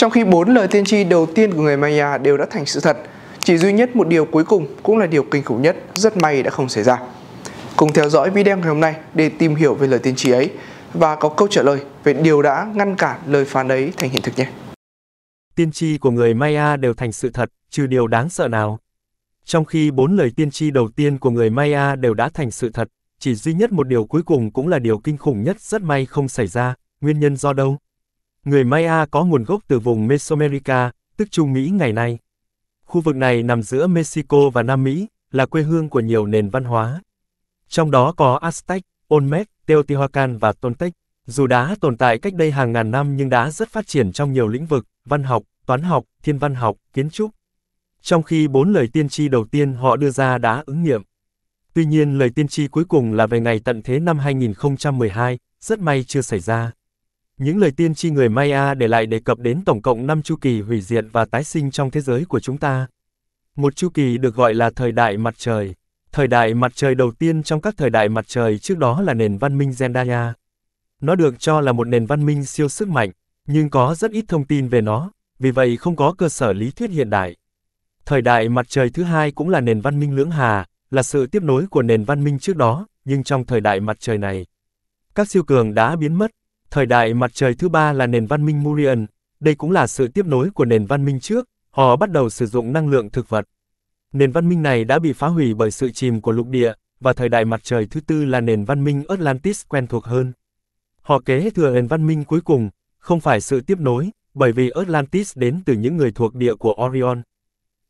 Trong khi bốn lời tiên tri đầu tiên của người Maya đều đã thành sự thật, chỉ duy nhất một điều cuối cùng cũng là điều kinh khủng nhất, rất may đã không xảy ra. Cùng theo dõi video ngày hôm nay để tìm hiểu về lời tiên tri ấy và có câu trả lời về điều đã ngăn cản lời phán ấy thành hiện thực nhé. Tiên tri của người Maya đều thành sự thật, trừ điều đáng sợ nào. Trong khi bốn lời tiên tri đầu tiên của người Maya đều đã thành sự thật, chỉ duy nhất một điều cuối cùng cũng là điều kinh khủng nhất rất may không xảy ra, nguyên nhân do đâu? Người Maya có nguồn gốc từ vùng Mesoamerica, tức Trung Mỹ ngày nay. Khu vực này nằm giữa Mexico và Nam Mỹ, là quê hương của nhiều nền văn hóa. Trong đó có Aztec, Olmec, Teotihuacan và Toltec. Dù đã tồn tại cách đây hàng ngàn năm nhưng đã rất phát triển trong nhiều lĩnh vực, văn học, toán học, thiên văn học, kiến trúc. Trong khi bốn lời tiên tri đầu tiên họ đưa ra đã ứng nghiệm. Tuy nhiên lời tiên tri cuối cùng là về ngày tận thế năm 2012, rất may chưa xảy ra. Những lời tiên tri người Maya để lại đề cập đến tổng cộng 5 chu kỳ hủy diệt và tái sinh trong thế giới của chúng ta. Một chu kỳ được gọi là thời đại mặt trời. Thời đại mặt trời đầu tiên trong các thời đại mặt trời trước đó là nền văn minh Zendaya. Nó được cho là một nền văn minh siêu sức mạnh, nhưng có rất ít thông tin về nó, vì vậy không có cơ sở lý thuyết hiện đại. Thời đại mặt trời thứ hai cũng là nền văn minh lưỡng hà, là sự tiếp nối của nền văn minh trước đó, nhưng trong thời đại mặt trời này, các siêu cường đã biến mất, Thời đại mặt trời thứ ba là nền văn minh Murian, đây cũng là sự tiếp nối của nền văn minh trước, họ bắt đầu sử dụng năng lượng thực vật. Nền văn minh này đã bị phá hủy bởi sự chìm của lục địa, và thời đại mặt trời thứ tư là nền văn minh Atlantis quen thuộc hơn. Họ kế thừa nền văn minh cuối cùng, không phải sự tiếp nối, bởi vì Atlantis đến từ những người thuộc địa của Orion.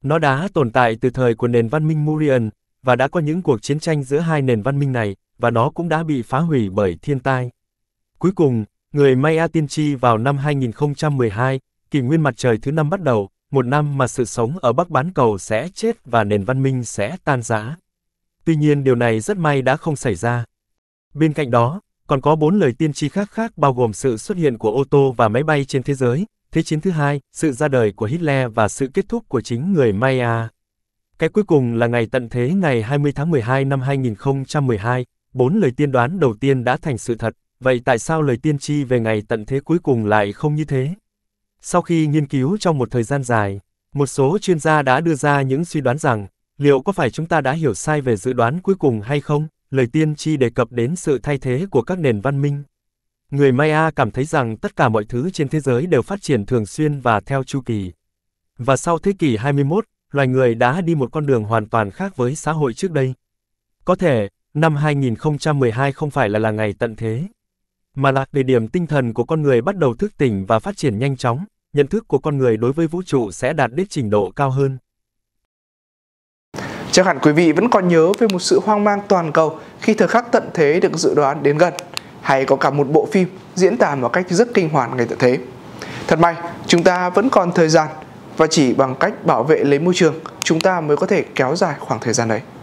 Nó đã tồn tại từ thời của nền văn minh Murian, và đã có những cuộc chiến tranh giữa hai nền văn minh này, và nó cũng đã bị phá hủy bởi thiên tai. Cuối cùng, người Maya tiên tri vào năm 2012, kỷ nguyên mặt trời thứ năm bắt đầu, một năm mà sự sống ở Bắc Bán Cầu sẽ chết và nền văn minh sẽ tan rã. Tuy nhiên điều này rất may đã không xảy ra. Bên cạnh đó, còn có bốn lời tiên tri khác khác bao gồm sự xuất hiện của ô tô và máy bay trên thế giới, Thế chiến thứ hai, sự ra đời của Hitler và sự kết thúc của chính người Maya. Cái cuối cùng là ngày tận thế ngày 20 tháng 12 năm 2012, bốn lời tiên đoán đầu tiên đã thành sự thật, Vậy tại sao lời tiên tri về ngày tận thế cuối cùng lại không như thế? Sau khi nghiên cứu trong một thời gian dài, một số chuyên gia đã đưa ra những suy đoán rằng, liệu có phải chúng ta đã hiểu sai về dự đoán cuối cùng hay không? Lời tiên tri đề cập đến sự thay thế của các nền văn minh. Người Maya cảm thấy rằng tất cả mọi thứ trên thế giới đều phát triển thường xuyên và theo chu kỳ. Và sau thế kỷ 21, loài người đã đi một con đường hoàn toàn khác với xã hội trước đây. Có thể, năm 2012 không phải là là ngày tận thế mà là thời điểm tinh thần của con người bắt đầu thức tỉnh và phát triển nhanh chóng, nhận thức của con người đối với vũ trụ sẽ đạt đến trình độ cao hơn. Chắc hẳn quý vị vẫn còn nhớ về một sự hoang mang toàn cầu khi thời khắc tận thế được dự đoán đến gần, hay có cả một bộ phim diễn tả một cách rất kinh hoàng ngày tận thế. Thật may, chúng ta vẫn còn thời gian và chỉ bằng cách bảo vệ lấy môi trường, chúng ta mới có thể kéo dài khoảng thời gian đấy.